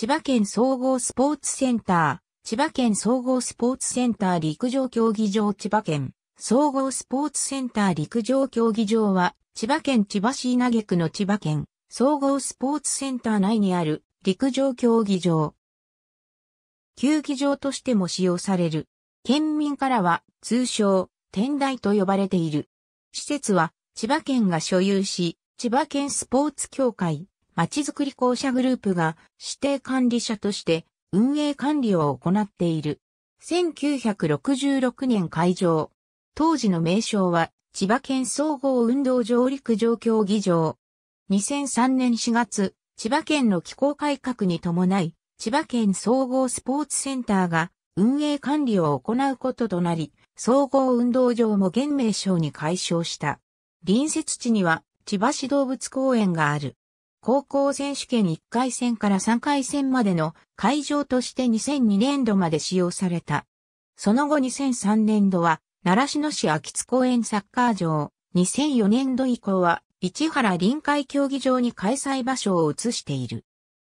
千葉県総合スポーツセンター、千葉県総合スポーツセンター陸上競技場千葉県総合スポーツセンター陸上競技場は、千葉県千葉市稲毛区の千葉県総合スポーツセンター内にある陸上競技場。球技場としても使用される。県民からは通称、天台と呼ばれている。施設は千葉県が所有し、千葉県スポーツ協会、ちづくり公社グループが指定管理者として運営管理を行っている。1966年開場。当時の名称は千葉県総合運動場陸上競技場。2003年4月、千葉県の気候改革に伴い、千葉県総合スポーツセンターが運営管理を行うこととなり、総合運動場も現名称に解消した。隣接地には千葉市動物公園がある。高校選手権1回戦から3回戦までの会場として2002年度まで使用された。その後2003年度は、奈良市の市秋津公園サッカー場、2004年度以降は、市原臨海競技場に開催場所を移している。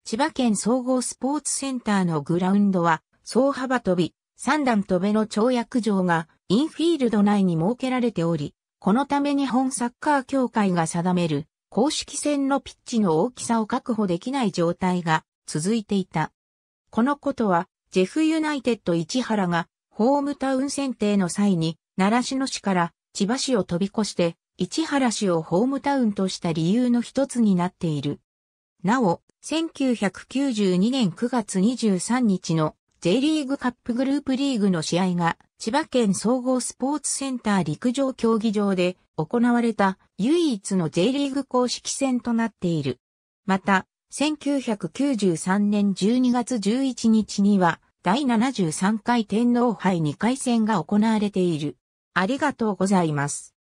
千葉県総合スポーツセンターのグラウンドは、総幅飛び、三段飛べの跳躍場がインフィールド内に設けられており、このため日本サッカー協会が定める公式戦のピッチの大きさを確保できない状態が続いていた。このことは、ジェフユナイテッド市原がホームタウン選定の際に、奈良市の市から千葉市を飛び越して、市原市をホームタウンとした理由の一つになっている。なお、1992年9月23日の J リーグカップグループリーグの試合が千葉県総合スポーツセンター陸上競技場で行われた唯一の J リーグ公式戦となっている。また、1993年12月11日には、第73回天皇杯2回戦が行われている。ありがとうございます。